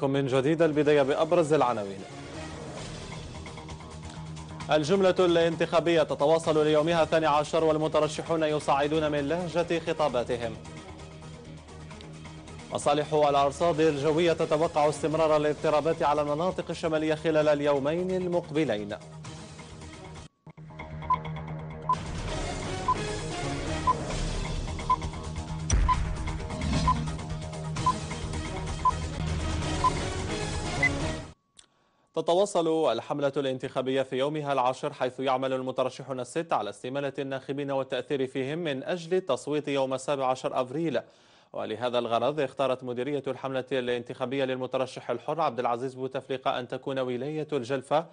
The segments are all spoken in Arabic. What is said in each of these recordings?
بكم من جديد البداية بأبرز العناوين الجملة الانتخابية تتواصل ليومها الثاني عشر والمترشحون يصعدون من لهجة خطاباتهم مصالح الأرصاد الجوية تتوقع استمرار الاضطرابات على المناطق الشمالية خلال اليومين المقبلين تتواصل الحملة الانتخابية في يومها العاشر حيث يعمل المترشحون الست على استمالة الناخبين والتأثير فيهم من أجل التصويت يوم 17 أفريل ولهذا الغرض اختارت مديرية الحملة الانتخابية للمترشح الحر عبد العزيز بوتفليقة أن تكون ولاية الجلفة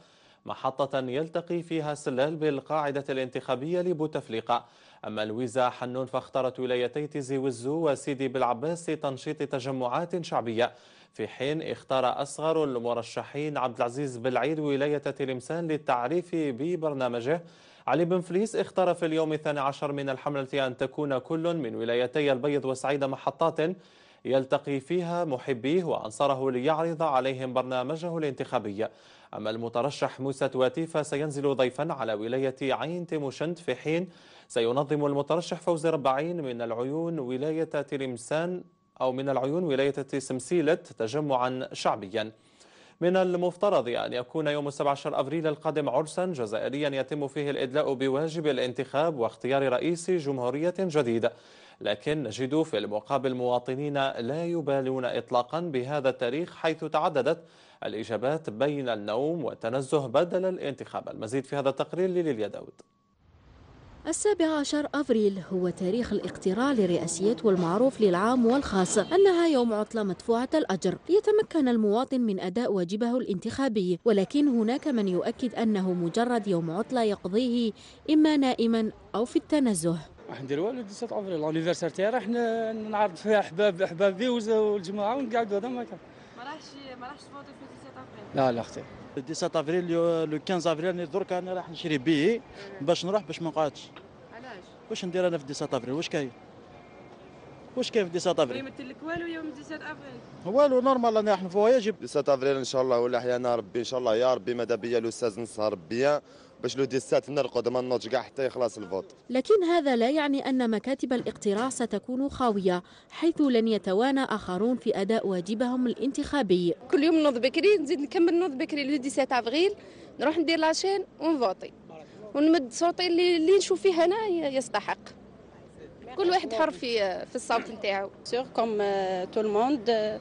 محطة يلتقي فيها سلال بالقاعدة الانتخابية لبوتفليقة أما الويزا حنون فاختارت ولايتي تيزي وزو وسيدي بالعباس لتنشيط تجمعات شعبية في حين اختار أصغر المرشحين عبد العزيز بالعيد ولاية تلمسان للتعريف ببرنامجه علي بن فليس اختار في اليوم الثاني عشر من الحملة أن تكون كل من ولايتي البيض وسعيد محطات يلتقي فيها محبيه وأنصاره ليعرض عليهم برنامجه الانتخابي أما المترشح موسى تواتيفا سينزل ضيفا على ولاية عين تيموشنت في حين سينظم المترشح فوز ربعين من العيون ولاية تلمسان أو من العيون ولاية سمسيلت تجمعا شعبيا من المفترض أن يكون يوم 17 أبريل القادم عرسا جزائريا يتم فيه الإدلاء بواجب الانتخاب واختيار رئيس جمهورية جديدة لكن نجد في المقابل مواطنين لا يبالون إطلاقا بهذا التاريخ حيث تعددت الإجابات بين النوم والتنزه بدل الانتخاب المزيد في هذا التقرير لليليا داود السابع عشر أفريل هو تاريخ الاقتراع لرئاسيات والمعروف للعام والخاص أنها يوم عطلة مدفوعة الأجر ليتمكن المواطن من أداء واجبه الانتخابي ولكن هناك من يؤكد أنه مجرد يوم عطلة يقضيه إما نائما أو في التنزه راح ندير والو 17 افريل لانيفرسير تاعي راح نعرض فيها احباب احبابي والجماعه ونقعدوا هذا ما كان ما راحش ما راحش تفوتي في 17 افريل لا لا اختي 17 افريل لو 15 افريل انا درك انا راح نشري بيه باش نروح باش ما نقعدش علاش واش ندير انا في 17 افريل واش كاين واش كاين في سات افريل ما طيب، يمثل لك والو يوم دي سات افريل والو نورمال رانا فوا يجب دي سات افريل ان شاء الله ولا حيانا ربي ان شاء الله يا ربي ماذا بيا الاستاذ نسهر بيان باش لو 17 نرقد ما نوضش كاع حتى يخلص الفوت لكن هذا لا يعني ان مكاتب الاقتراع ستكون خاويه حيث لن يتوانى اخرون في اداء واجبهم الانتخابي كل يوم نوض بكري نزيد نكمل نوض بكري لو 17 افريل نروح ندير لاشين ونفوتي ونمد صوتي اللي, اللي نشوف فيه انا يستحق كل واحد حر في في الصوت نتاعو سور كوم تو الموند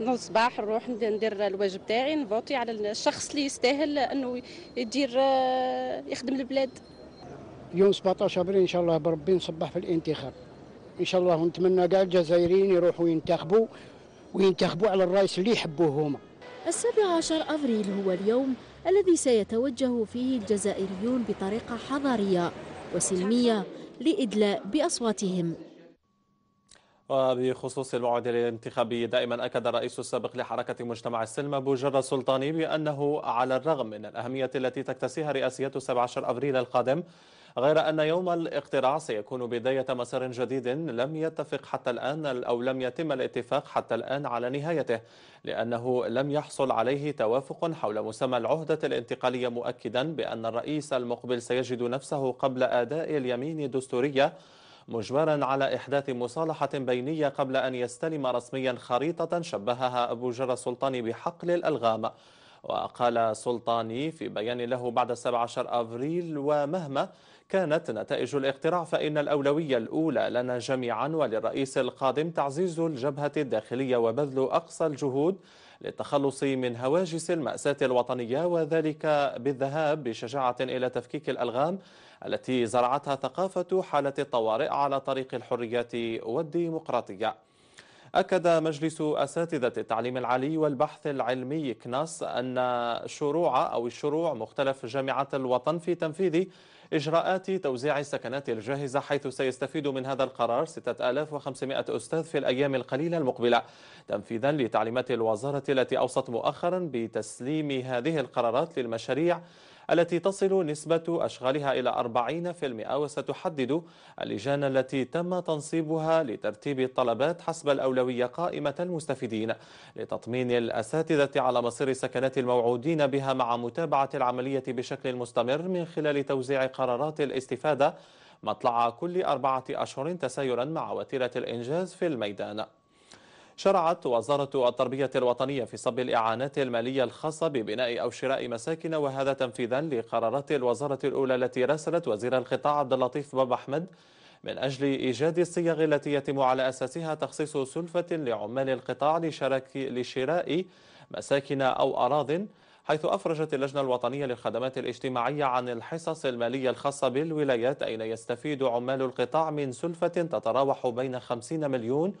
نوض الصباح نروح ندير الواجب تاعي نفوتي على الشخص اللي يستاهل انه يدير آه، يخدم البلاد يوم 17 ابريل ان شاء الله بربي نصبح في الانتخاب ان شاء الله ونتمنى كاع الجزائريين يروحوا ينتخبوا وينتخبوا على الرئيس اللي يحبوه هما السابع عشر أفريل هو اليوم الذي سيتوجه فيه الجزائريون بطريقة حضارية وسلمية لإدلاء بأصواتهم وبخصوص الموعد الانتخابي دائما أكد الرئيس السابق لحركة مجتمع السلم أبو جرى السلطاني بأنه على الرغم من الأهمية التي تكتسيها رئاسية 17 أبريل القادم غير أن يوم الاقتراع سيكون بداية مسار جديد لم يتفق حتى الآن أو لم يتم الاتفاق حتى الآن على نهايته لأنه لم يحصل عليه توافق حول مسمى العهدة الانتقالية مؤكدا بأن الرئيس المقبل سيجد نفسه قبل أداء اليمين الدستورية مجبرا على إحداث مصالحة بينية قبل أن يستلم رسميا خريطة شبهها أبو جرى السلطاني بحقل الألغام وقال سلطاني في بيان له بعد 17 أفريل ومهما كانت نتائج الاقتراع فإن الأولوية الأولى لنا جميعا وللرئيس القادم تعزيز الجبهة الداخلية وبذل أقصى الجهود للتخلص من هواجس المأساة الوطنية وذلك بالذهاب بشجاعة إلى تفكيك الألغام التي زرعتها ثقافة حالة الطوارئ على طريق الحريات والديمقراطية أكد مجلس أساتذة التعليم العالي والبحث العلمي كناس أن شروع أو الشروع مختلف جامعة الوطن في تنفيذ إجراءات توزيع السكنات الجاهزة حيث سيستفيد من هذا القرار 6500 أستاذ في الأيام القليلة المقبلة تنفيذا لتعليمات الوزارة التي أوصت مؤخرا بتسليم هذه القرارات للمشاريع التي تصل نسبة أشغالها إلى 40% وستحدد اللجان التي تم تنصيبها لترتيب الطلبات حسب الأولوية قائمة المستفيدين لتطمين الأساتذة على مصير سكنات الموعودين بها مع متابعة العملية بشكل مستمر من خلال توزيع قرارات الاستفادة مطلع كل أربعة أشهر تسايرا مع وتيرة الإنجاز في الميدان شرعت وزارة التربية الوطنية في صب الإعانات المالية الخاصة ببناء أو شراء مساكن وهذا تنفيذا لقرارات الوزارة الأولى التي راسلت وزير القطاع عبد اللطيف باب أحمد من أجل إيجاد الصيغ التي يتم على أساسها تخصيص سلفة لعمال القطاع لشراء مساكن أو أراضٍ حيث أفرجت اللجنة الوطنية للخدمات الاجتماعية عن الحصص المالية الخاصة بالولايات أين يستفيد عمال القطاع من سلفة تتراوح بين 50 مليون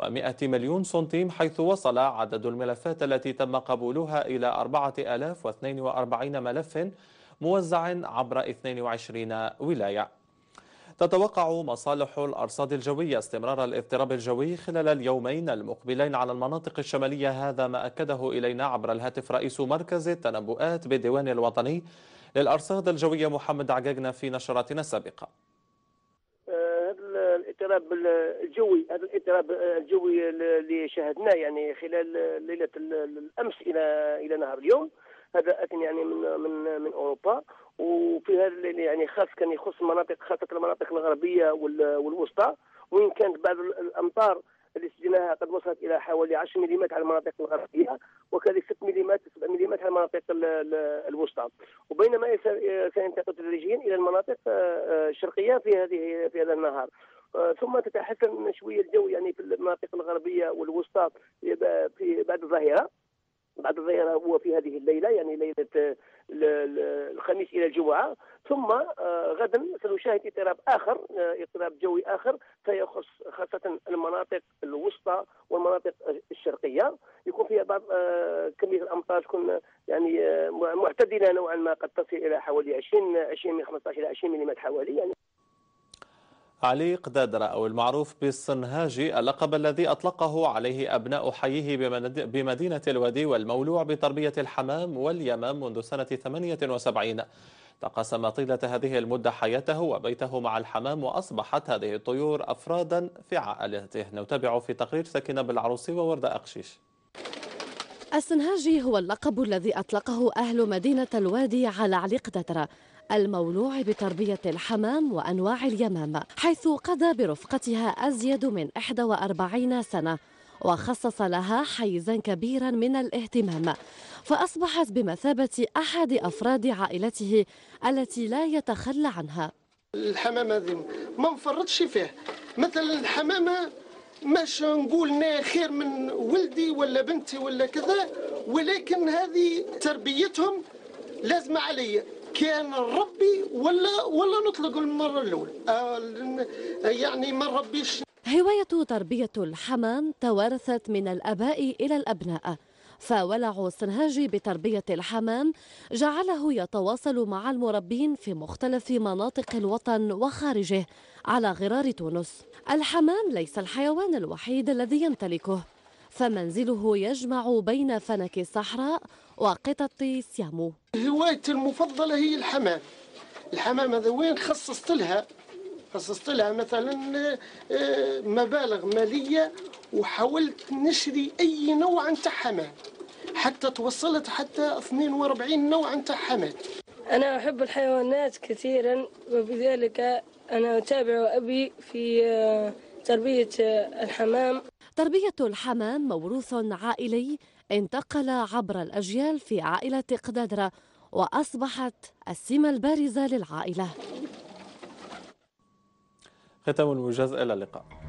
و100 مليون سنتيم حيث وصل عدد الملفات التي تم قبولها إلى 4042 ملف موزع عبر 22 ولاية تتوقع مصالح الأرصاد الجوية استمرار الاضطراب الجوي خلال اليومين المقبلين على المناطق الشمالية هذا ما أكده إلينا عبر الهاتف رئيس مركز التنبؤات بالديوان الوطني للأرصاد الجوية محمد عجاجنا في نشراتنا السابقة الاضطراب الجوي هذا الاضطراب الجوي اللي شاهدناه يعني خلال ليله الامس الى الى نهار اليوم هذا يعني من من من اوروبا وفي هذا يعني خاص كان يخص مناطق خاصه المناطق الغربيه والوسطى وان كانت بعض الامطار اللي سجلناها قد وصلت الى حوالي 10 ملم على المناطق الغربيه وكذلك 6 ملم 7 ملم على المناطق الوسطى وبينما سينتقل تدريجيا الى المناطق آه، آه، الشرقيه في هذه في هذا النهار ثم تتحسن شويه الجو يعني في المناطق الغربيه والوسطى في بعد الظهيره بعد الظهيره هو في هذه الليله يعني ليله الخميس الى الجمعه ثم آه، غدا سنشاهد اضطراب اخر آه، اضطراب جوي اخر سيخص خاصه المناطق الوسطى والمناطق الشرقيه يكون فيها بعض آه، كميه الامطار تكون يعني معتدله نوعا ما قد تصل الى حوالي 20 20 من 15 الى 20 ملم حوالي يعني علي قدادرة أو المعروف بالصنهاجي اللقب الذي أطلقه عليه أبناء حيه بمدينة الودي والمولوع بتربية الحمام واليمام منذ سنة 78 تقاسم طيلة هذه المدة حياته وبيته مع الحمام وأصبحت هذه الطيور أفرادا في عائلته نتابع في تقرير سكينة بالعروسي ووردة أقشيش السنهاجي هو اللقب الذي أطلقه أهل مدينة الوادي على علي قدادرة المولوع بتربية الحمام وأنواع اليمام حيث قضى برفقتها أزيد من 41 سنة وخصص لها حيزا كبيرا من الاهتمام فأصبحت بمثابة أحد أفراد عائلته التي لا يتخلى عنها الحمامة ما نفرطش فيه مثلا الحمامة مش نقول خير من ولدي ولا بنتي ولا كذا ولكن هذه تربيتهم لازمة عليا كان نربي ولا ولا نطلق المره الاولى آه، يعني ما نربيش هوايه تربيه الحمام توارثت من الاباء الى الابناء فولع سنهاجي بتربية الحمام جعله يتواصل مع المربين في مختلف مناطق الوطن وخارجه على غرار تونس الحمام ليس الحيوان الوحيد الذي يمتلكه فمنزله يجمع بين فنك الصحراء وقطط سيامو هوايتي المفضلة هي الحمام الحمام هذا وين خصصت لها خصصت لها مثلا آه، مبالغ مالية وحاولت نشري أي نوع نتاع حمام حتى توصلت حتى 42 نوع نتاع حمام أنا أحب الحيوانات كثيرا وبذلك أنا أتابع أبي في آه، تربية آه، الحمام تربية الحمام موروث عائلي انتقل عبر الأجيال في عائلة قدادرة وأصبحت السمة البارزة للعائلة ختام الموجز إلى اللقاء